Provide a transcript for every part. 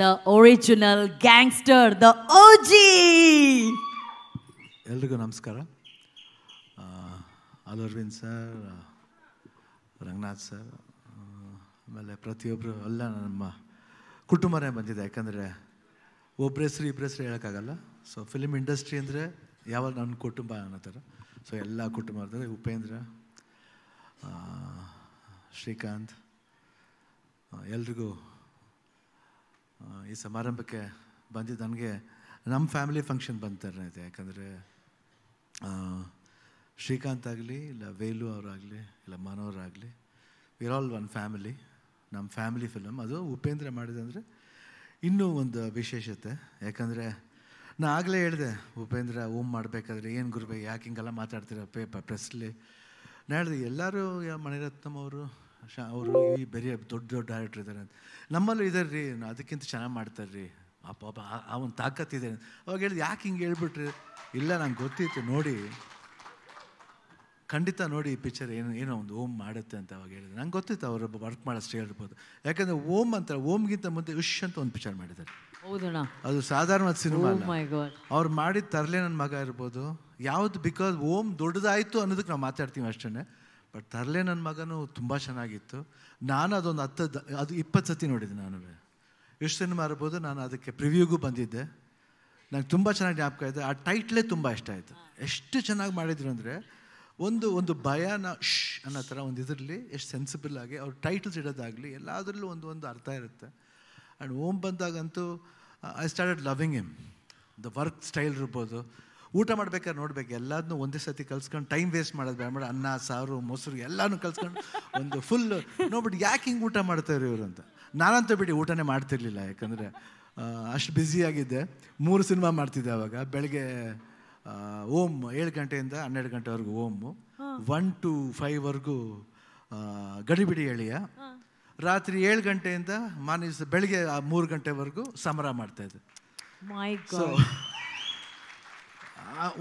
the original gangster the OG ಎಲ್ರಿಗೂ ನಮಸ್ಕಾರ ಅಲ್ ಅರವಿಂದ್ ಸರ್ ರಂಗನಾಥ್ ಸರ್ ಆಮೇಲೆ ಪ್ರತಿಯೊಬ್ಬರು ಎಲ್ಲ ನಮ್ಮ ಕುಟುಂಬನೇ ಬಂದಿದೆ ಯಾಕಂದರೆ ಒಬ್ಬರ ಹೆಸರು ಇಬ್ಬರ ಹೆಸರು ಹೇಳೋಕ್ಕಾಗಲ್ಲ ಸೊ ಫಿಲ್ಮ್ ಇಂಡಸ್ಟ್ರಿ ಅಂದರೆ ಯಾವಾಗ ನನ್ನ ಕುಟುಂಬ ಅನ್ನೋ ಥರ ಸೊ ಎಲ್ಲ ಕುಟುಂಬದಲ್ಲಿ ಉಪೇಂದ್ರ ಶ್ರೀಕಾಂತ್ ಎಲ್ರಿಗೂ ಈ ಸಮಾರಂಭಕ್ಕೆ ಬಂದಿದ್ದು ನನಗೆ ನಮ್ಮ ಫ್ಯಾಮಿಲಿ ಫಂಕ್ಷನ್ ಬಂತಾರೆ ಇದೆ ಯಾಕಂದರೆ ಶ್ರೀಕಾಂತ್ ಆಗಲಿ ಇಲ್ಲ ವೇಲು ಅವರಾಗಲಿ ಇಲ್ಲ ಮನೋರಾಗಲಿ ವಿರ್ ಆಲ್ ಒನ್ ಫ್ಯಾಮಿಲಿ ನಮ್ಮ ಫ್ಯಾಮಿಲಿ ಫಿಲಮ್ ಅದು ಉಪೇಂದ್ರ ಮಾಡಿದಂದರೆ ಇನ್ನೂ ಒಂದು ವಿಶೇಷತೆ ಯಾಕಂದರೆ ನಾನು ಆಗಲೇ ಹೇಳಿದೆ ಉಪೇಂದ್ರ ಓಮ್ ಮಾಡಬೇಕಾದ್ರೆ ಏನು ಗುರುಬೇ ಯಾಕೆ ಹಿಂಗೆಲ್ಲ ಮಾತಾಡ್ತೀರ ಪೇಪರ್ ಪ್ರೆಸ್ಲಿ ನಾನು ಹೇಳಿದೆ ಎಲ್ಲರೂ ಮಣಿರತ್ನಂ ಅವರು ಅವರು ಈ ಬೇರೆ ದೊಡ್ಡ ದೊಡ್ಡ ಡೈರೆಕ್ಟರ್ ಇದ್ದಾರೆ ಅಂತ ನಮ್ಮಲ್ಲೂ ಇದಾರೆ ರೀ ಅದಕ್ಕಿಂತ ಚೆನ್ನಾಗಿ ಮಾಡ್ತಾರೆ ರೀ ಅಪ್ಪ ಅಪ್ಪ ಆ ಒಂದು ತಾಕತ್ತಿದೆ ಅವಾಗ ಹೇಳಿದ್ ಯಾಕೆ ಹಿಂಗೆ ಹೇಳ್ಬಿಟ್ರಿ ಇಲ್ಲ ನಂಗೆ ಗೊತ್ತಿತ್ತು ನೋಡಿ ಖಂಡಿತ ನೋಡಿ ಈ ಪಿಕ್ಚರ್ ಏನು ಏನೋ ಒಂದು ಓಮ್ ಮಾಡುತ್ತೆ ಅಂತ ಅವಾಗ ಹೇಳಿದ್ರು ನಂಗೆ ಗೊತ್ತಿತ್ತು ಅವರು ವರ್ಕ್ ಮಾಡೋಷ್ಟು ಹೇಳ್ಬೋದು ಯಾಕಂದರೆ ಓಮ್ ಅಂತ ಓಮ್ಗಿಂತ ಮುಂದೆ ವಿಶ್ ಅಂತ ಒಂದು ಪಿಕ್ಚರ್ ಮಾಡಿದ್ದಾರೆ ಅದು ಸಾಧಾರಣ ಸಿನಿಮಾ oh ಅವ್ರು ಮಾಡಿದ ತರಲೆ ನನ್ನ ಮಗ ಇರ್ಬೋದು ಯಾವ್ದು ಬಿಕಾಸ್ ಓಮ್ ದೊಡ್ಡದಾಯಿತು ಅನ್ನೋದಕ್ಕೆ ನಾವು ಮಾತಾಡ್ತೀವಿ ಅಷ್ಟೇ ಬಟ್ ತರಲೆ ನನ್ನ ಮಗನೂ ತುಂಬ ಚೆನ್ನಾಗಿತ್ತು ನಾನು ಅದೊಂದು ಹತ್ತು ಅದು ಇಪ್ಪತ್ತು ಸತಿ ನೋಡಿದ್ದೆ ನಾನು ಎಷ್ಟು ಸಿನಿಮಾ ಇರ್ಬೋದು ನಾನು ಅದಕ್ಕೆ ಪ್ರಿವ್ಯೂಗೂ ಬಂದಿದ್ದೆ ನಂಗೆ ತುಂಬ ಚೆನ್ನಾಗಿ ಜ್ಞಾಪಕ ಇದೆ ಆ ಟೈಟ್ಲೇ ತುಂಬ ಇಷ್ಟ ಆಯಿತು ಎಷ್ಟು ಚೆನ್ನಾಗಿ ಮಾಡಿದ್ರು ಅಂದರೆ ಒಂದು ಒಂದು ಭಯನ ಶ್ ಅನ್ನೋ ಥರ ಒಂದು ಇದರಲ್ಲಿ ಎಷ್ಟು ಸೆನ್ಸಿಬಲ್ ಆಗಿ ಅವ್ರ ಟೈಟಲ್ಸ್ ಇಡೋದಾಗಲಿ ಎಲ್ಲದರಲ್ಲೂ ಒಂದು ಒಂದು ಅರ್ಥ ಇರುತ್ತೆ ಆ್ಯಂಡ್ ಓಮ್ ಬಂದಾಗಂತೂ I started loving him the work style ಇರ್ಬೋದು ಊಟ ಮಾಡ್ಬೇಕಾದ್ರೆ ನೋಡ್ಬೇಕು ಎಲ್ಲದನ್ನೂ ಒಂದೇ ಸತಿ ಕಲ್ಸ್ಕೊಂಡು ಟೈಮ್ ವೇಸ್ಟ್ ಮಾಡೋದು ಬೇಡ ಅನ್ನ ಸಾರು ಮೊಸರು ಎಲ್ಲಾನು ಕಲ್ಸ್ಕೊಂಡು ಒಂದು ಫುಲ್ ನೋಡ್ಬಿಟ್ಟು ಯಾಕೆ ಹಿಂಗೆ ಊಟ ಮಾಡ್ತಾರೆ ಇವರು ಅಂತ ನಾನಂತೂ ಬಿಡಿ ಊಟನೇ ಮಾಡ್ತಿರ್ಲಿಲ್ಲ ಯಾಕಂದರೆ ಅಷ್ಟು ಬ್ಯುಸಿಯಾಗಿದ್ದೆ ಮೂರು ಸಿನಿಮಾ ಮಾಡ್ತಿದ್ದೆ ಅವಾಗ ಬೆಳಗ್ಗೆ ಓಮ್ ಏಳು ಗಂಟೆಯಿಂದ ಹನ್ನೆರಡು ಗಂಟೆವರೆಗೂ ಓಮು ಒನ್ ಟು ಫೈವ್ವರೆಗೂ ಗಡಿಬಿಡಿ ಎಳೆಯ ರಾತ್ರಿ ಏಳು ಗಂಟೆಯಿಂದ ಮಾನಿಸ್ ಬೆಳಿಗ್ಗೆ ಮೂರು ಗಂಟೆವರೆಗೂ ಸಮರ ಮಾಡ್ತಾಯಿದ್ದೆ ಸೊ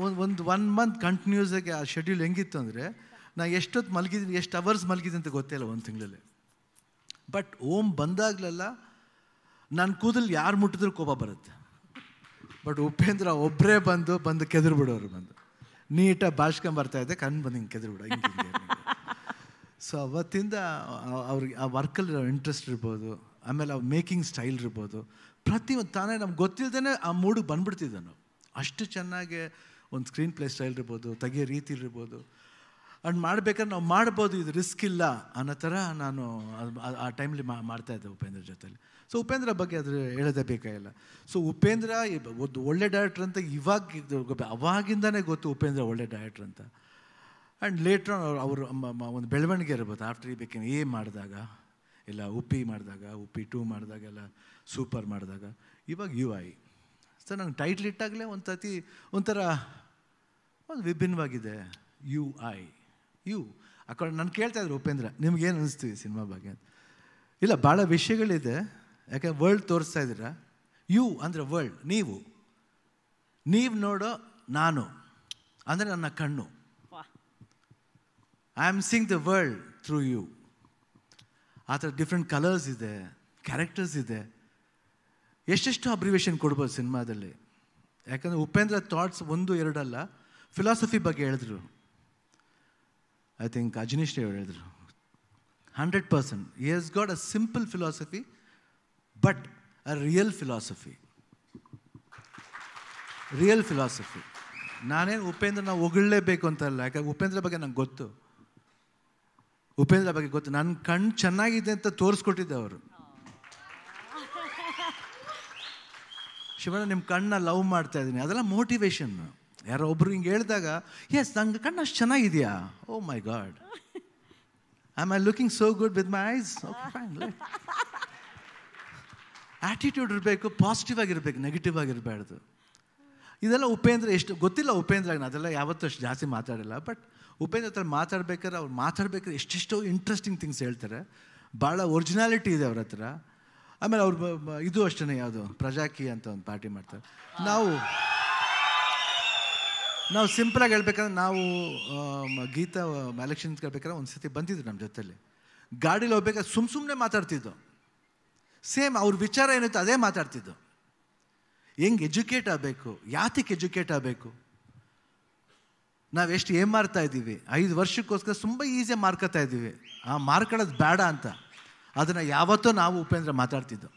ಒಂದು ಒಂದು ಒನ್ ಮಂತ್ ಕಂಟಿನ್ಯೂಸ್ ಆಗಿ ಆ ಶೆಡ್ಯೂಲ್ ಹೆಂಗಿತ್ತು ಅಂದರೆ ನಾ ಎಷ್ಟೊತ್ತು ಮಲಗಿದ್ದೀನಿ ಎಷ್ಟು ಅವರ್ಸ್ ಮಲಗಿದ್ದೀನಿ ಅಂತ ಗೊತ್ತೇ ಇಲ್ಲ ಒಂದು ತಿಂಗಳಲ್ಲಿ ಬಟ್ ಓಮ್ ಬಂದಾಗಲೆಲ್ಲ ನನ್ನ ಕೂದಲು ಯಾರು ಮುಟ್ಟಿದ್ರು ಕೋಪ ಬರುತ್ತೆ ಬಟ್ ಉಪೇಂದ್ರ ಒಬ್ಬರೇ ಬಂದು ಬಂದು ಕೆದರು ಬಿಡೋರು ಬಂದು ನೀಟಾಗಿ ಬರ್ತಾ ಇದ್ದೆ ಕಣ್ಣು ಬಂದು ಹಿಂಗೆ ಕೆದರು ಬಿಡೋ ಸೊ ಅವತ್ತಿಂದ ಅವ್ರಿಗೆ ಆ ವರ್ಕಲ್ಲಿ ಇಂಟ್ರೆಸ್ಟ್ ಇರ್ಬೋದು ಆಮೇಲೆ ಅವ್ರ ಮೇಕಿಂಗ್ ಸ್ಟೈಲ್ ಇರ್ಬೋದು ಪ್ರತಿ ತಾನೇ ನಮ್ಗೆ ಗೊತ್ತಿಲ್ಲದೇ ಆ ಮೂಡಿಗೆ ಬಂದ್ಬಿಡ್ತಿದ್ದೆ ನಾವು ಅಷ್ಟು ಚೆನ್ನಾಗಿ ಒಂದು ಸ್ಕ್ರೀನ್ ಪ್ಲೇ ಸ್ಟೈಲ್ ಇರ್ಬೋದು ತೆಗಿಯೋ ಇರ್ಬೋದು ಅಂಡ್ ಮಾಡಬೇಕಾದ್ರೆ ನಾವು ಮಾಡ್ಬೋದು ಇದು ರಿಸ್ಕ್ ಇಲ್ಲ ಅನ್ನೋ ಥರ ನಾನು ಆ ಟೈಮಲ್ಲಿ ಮಾಡ್ತಾ ಇದ್ದೆ ಉಪೇಂದ್ರ ಜೊತೆಲಿ ಸೊ ಉಪೇಂದ್ರ ಬಗ್ಗೆ ಅದು ಹೇಳೋದೇ ಬೇಕಾಗಿಲ್ಲ ಸೊ ಉಪೇಂದ್ರ ಒಂದು ಒಳ್ಳೆ ಡೈರೆಕ್ಟ್ರ್ ಅಂತ ಇವಾಗ ಅವಾಗಿಂದನೇ ಗೊತ್ತು ಉಪೇಂದ್ರ ಒಳ್ಳೆ ಡೈರೆಕ್ಟ್ರ್ ಅಂತ ಆ್ಯಂಡ್ ಲೇಟ್ರ್ ಅವರು ಒಂದು ಬೆಳವಣಿಗೆ ಇರ್ಬೋದು ಆಫ್ಟರ್ ಈ ಬೇಕಿನ ಏ ಮಾಡಿದಾಗ ಇಲ್ಲ ಉಪ್ಪಿ ಮಾಡಿದಾಗ ಉಪ್ಪಿ ಟೂ ಮಾಡಿದಾಗೆಲ್ಲ ಸೂಪರ್ ಮಾಡಿದಾಗ ಇವಾಗ ಯು ಐ ಸರ್ ನಂಗೆ ಟೈಟ್ಲ್ ಇಟ್ಟಾಗಲೇ ಒಂದು ಸತಿ ಒಂಥರ ಒಂದು ವಿಭಿನ್ನವಾಗಿದೆ ಯು ಐ ಯು ಆ ಕಡೆ ನಾನು ಕೇಳ್ತಾ ಇದ್ರು ಉಪೇಂದ್ರ ನಿಮ್ಗೇನು ಅನಿಸ್ತು ಈ ಸಿನಿಮಾ ಬಗ್ಗೆ ಅಂತ ಇಲ್ಲ ಭಾಳ ವಿಷಯಗಳಿದೆ ಯಾಕೆ ವರ್ಲ್ಡ್ ತೋರಿಸ್ತಾ ಇದ್ರ ಯು ಅಂದರೆ ವರ್ಲ್ಡ್ ನೀವು ನೀವು ನೋಡೋ ನಾನು ಅಂದರೆ ನನ್ನ ಕಣ್ಣು I am seeing the world through you ಆ ಥರ ಡಿಫ್ರೆಂಟ್ ಕಲರ್ಸ್ ಇದೆ ಕ್ಯಾರೆಕ್ಟರ್ಸ್ ಇದೆ ಎಷ್ಟೆಷ್ಟು ಅಬ್ರಿವೇಶನ್ ಕೊಡ್ಬೋದು ಸಿನಿಮಾದಲ್ಲಿ ಯಾಕಂದರೆ ಉಪೇಂದ್ರ ಥಾಟ್ಸ್ ಒಂದು ಎರಡಲ್ಲ ಫಿಲಾಸಫಿ ಬಗ್ಗೆ ಹೇಳಿದ್ರು ಐ ಥಿಂಕ್ ಅಜನೀಶ್ ಹೇಳಿದ್ರು hundred percent he has got a simple philosophy but a real philosophy real philosophy ನಾನೇನು ಉಪೇಂದ್ರನ ಹೊಗಳೇಬೇಕು ಅಂತಲ್ಲ ಯಾಕಂದ್ರೆ ಉಪೇಂದ್ರ ಬಗ್ಗೆ ನಂಗೆ ಗೊತ್ತು ಉಪೇಂದ್ರ ಬಗ್ಗೆ ಗೊತ್ತು ನನ್ನ ಕಣ್ಣು ಚೆನ್ನಾಗಿದೆ ಅಂತ ತೋರಿಸ್ಕೊಟ್ಟಿದ್ದೆ ಅವರು ಶಿವನ ನಿಮ್ಮ ಕಣ್ಣ ಲವ್ ಮಾಡ್ತಾ ಇದ್ದೀನಿ ಅದೆಲ್ಲ ಮೋಟಿವೇಶನ್ ಯಾರೋ ಒಬ್ರು ಹಿಂಗೆ ಹೇಳಿದಾಗ ಎಸ್ ನಂಗೆ ಕಣ್ಣು ಅಷ್ಟು ಚೆನ್ನಾಗಿದೆಯಾ oh my god I my I looking so good with my eyes attitude ಇರಬೇಕು ಪಾಸಿಟಿವ್ ಆಗಿರ್ಬೇಕು ನೆಗೆಟಿವ್ ಆಗಿರಬಾರ್ದು ಇದೆಲ್ಲ ಉಪೇಂದ್ರ ಎಷ್ಟು ಗೊತ್ತಿಲ್ಲ ಉಪೇಂದ್ರಾಗ ಅದೆಲ್ಲ ಯಾವತ್ತೂ ಅಷ್ಟು ಜಾಸ್ತಿ ಮಾತಾಡಿಲ್ಲ ಬಟ್ ಉಪೇಂದ್ರ ಹತ್ರ ಮಾತಾಡ್ಬೇಕಾದ್ರೆ ಅವ್ರು ಮಾತಾಡ್ಬೇಕಾದ್ರೆ ಎಷ್ಟೆಷ್ಟೋ ಇಂಟ್ರೆಸ್ಟಿಂಗ್ ಥಿಂಗ್ಸ್ ಹೇಳ್ತಾರೆ ಭಾಳ ಒರಿಜಿನಾಲಿಟಿ ಇದೆ ಅವ್ರ ಹತ್ರ ಆಮೇಲೆ ಅವ್ರು ಇದು ಅಷ್ಟೇ ಯಾವುದು ಪ್ರಜಾಕಿ ಅಂತ ಒಂದು ಪಾರ್ಟಿ ಮಾಡ್ತಾರೆ ನಾವು ನಾವು ಸಿಂಪಲಾಗಿ ಹೇಳ್ಬೇಕಂದ್ರೆ ನಾವು ಗೀತಾ ಎಲೆಕ್ಷನ್ ಕೇಳ್ಬೇಕಾದ್ರೆ ಒಂದು ಸತಿ ಬಂದಿದ್ರು ನಮ್ಮ ಜೊತೆಲಿ ಗಾಡೀಲಿ ಹೋಗ್ಬೇಕಾದ್ರೆ ಸುಮ್ಮ ಸುಮ್ಮನೆ ಮಾತಾಡ್ತಿದ್ದು ಸೇಮ್ ಅವ್ರ ವಿಚಾರ ಏನಿತ್ತು ಅದೇ ಮಾತಾಡ್ತಿದ್ದು ಹೆಂಗೆ ಎಜುಕೇಟ್ ಆಗಬೇಕು ಯಾತಕ್ಕೆ ಎಜುಕೇಟ್ ಆಗಬೇಕು ನಾವು ಎಷ್ಟು ಏನು ಮಾಡ್ತಾ ಇದ್ದೀವಿ ಐದು ವರ್ಷಕ್ಕೋಸ್ಕರ ತುಂಬ ಈಸಿಯಾಗಿ ಮಾರ್ಕೋತಾ ಇದ್ದೀವಿ ಆ ಮಾರ್ಕೊಳ್ಳೋದು ಬೇಡ ಅಂತ ಅದನ್ನು ಯಾವತ್ತೂ ನಾವು ಉಪೇಂದ್ರ ಮಾತಾಡ್ತಿದ್ದು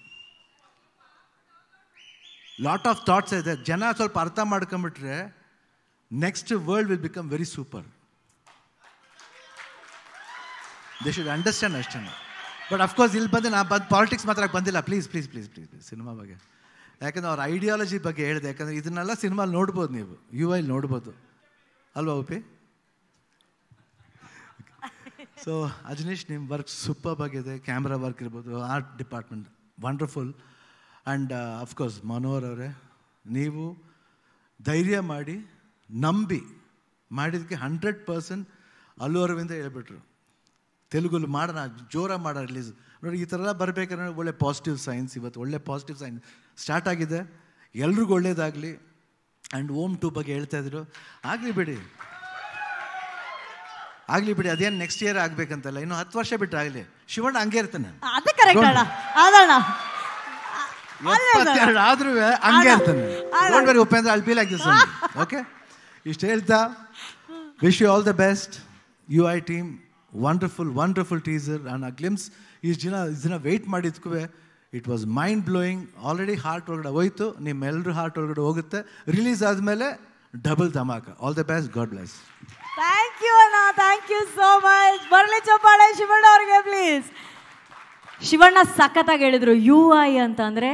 ಲಾಟ್ ಆಫ್ ಥಾಟ್ಸ್ ಇದೆ ಜನ ಸ್ವಲ್ಪ ಅರ್ಥ ಮಾಡ್ಕೊಂಬಿಟ್ರೆ next world will become very super they should understand ಅಷ್ಟೇ ಬಟ್ ಅಫ್ಕೋರ್ಸ್ ಇಲ್ಲಿ ಬಂದು ನಾ ಬಂದು ಪಾಲಿಟಿಕ್ಸ್ ಮಾತ್ರ ಬಂದಿಲ್ಲ ಪ್ಲೀಸ್ ಪ್ಲೀಸ್ ಪ್ಲೀಸ್ ಪ್ಲೀಸ್ ಸಿನಿಮಾ ಬಗ್ಗೆ ಯಾಕಂದ್ರೆ ಅವ್ರ ಐಡಿಯಾಲಜಿ ಬಗ್ಗೆ ಹೇಳಿದೆ ಯಾಕಂದರೆ ಇದನ್ನೆಲ್ಲ ಸಿನಿಮಾ ನೋಡ್ಬೋದು ನೀವು ಯು ಐ ನೋಡ್ಬೋದು ಅಲ್ವಾ ಉಪಿ ಸೊ ಅಜನೀಶ್ ನಿಮ್ಮ ವರ್ಕ್ ಸೂಪರ್ ಆಗಿದೆ ಕ್ಯಾಮ್ರಾ ವರ್ಕ್ ಇರ್ಬೋದು art department wonderful and of course Manohar ಅವರೇ ನೀವು ಧೈರ್ಯ ಮಾಡಿ ನಂಬಿ ಮಾಡಿದ್ದಕ್ಕೆ ಹಂಡ್ರೆಡ್ ಪರ್ಸೆಂಟ್ ಅಲ್ಲು ಅರವಿಂದ ಹೇಳ್ಬಿಟ್ರು ತೆಲುಗಲ್ಲಿ ಮಾಡೋಣ ಜೋರಾಗಿ ಮಾಡೋಣ ರಿಲೀಸ್ ನೋಡಿ ಈ ಥರ ಎಲ್ಲ ಬರಬೇಕಂದ್ರೆ ಒಳ್ಳೆ ಪಾಸಿಟಿವ್ ಸೈನ್ಸ್ ಇವತ್ತು ಒಳ್ಳೆ ಪಾಸಿಟಿವ್ ಸೈನ್ಸ್ ಸ್ಟಾರ್ಟ್ ಆಗಿದೆ ಎಲ್ರಿಗೂ ಒಳ್ಳೇದಾಗಲಿ ಆ್ಯಂಡ್ ಓಮ್ ಟು ಬಗ್ಗೆ ಹೇಳ್ತಾಯಿದ್ರು ಆಗಲಿ ಬಿಡಿ ಆಗ್ಲಿ ಬಿಡಿ ಅದೇನು ನೆಕ್ಸ್ಟ್ ಇಯರ್ ಆಗ್ಬೇಕಂತಲ್ಲ ಇನ್ನು ಹತ್ತು ವರ್ಷ ಬಿಟ್ಟು ಆಗಲಿ ಶಿವಣ್ಣ ಹಂಗೆ ಇರ್ತಾನೆ ಆದ್ರೂ ಹಂಗೆ ಇರ್ತಾನೆ don't Upendra I feel like okay ಇಷ್ಟ ಹೇಳ್ತಾ wish you all the best U I team wonderful wonderful teaser and a glimpse ಇಷ್ಟು ದಿನ ಇಷ್ಟು ದಿನ ವೆಯ್ಟ್ ಮಾಡಿದ್ಕೂ it was mind blowing already heart ಒಳಗಡೆ ಹೋಯ್ತು ನಿಮ್ಮೆಲ್ಲರೂ ಹಾರ್ಟ್ ಒಳಗಡೆ ಹೋಗುತ್ತೆ ರಿಲೀಸ್ ಆದಮೇಲೆ ಡಬಲ್ ಧಮಾಕ all the best god bless thank you ಅಣ್ಣ ಥ್ಯಾಂಕ್ ಯು ಸೋ ಮಚ್ ಬರಲಿ ಚೋಪಾಳೆ ಶಿವಣ್ಣ ಅವ್ರಿಗೆ ಪ್ಲೀಸ್ ಶಿವಣ್ಣ ಸಖತ್ತಾಗಿ ಹೇಳಿದರು ಯು ಐ ಅಂತ ಅಂದರೆ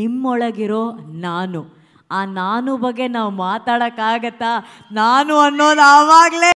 ನಿಮ್ಮೊಳಗಿರೋ ನಾನು ಆ ನಾನು ಬಗ್ಗೆ ನಾವು ಮಾತಾಡೋಕ್ಕಾಗತ್ತಾ ನಾನು ಅನ್ನೋದು ಆವಾಗಲೇ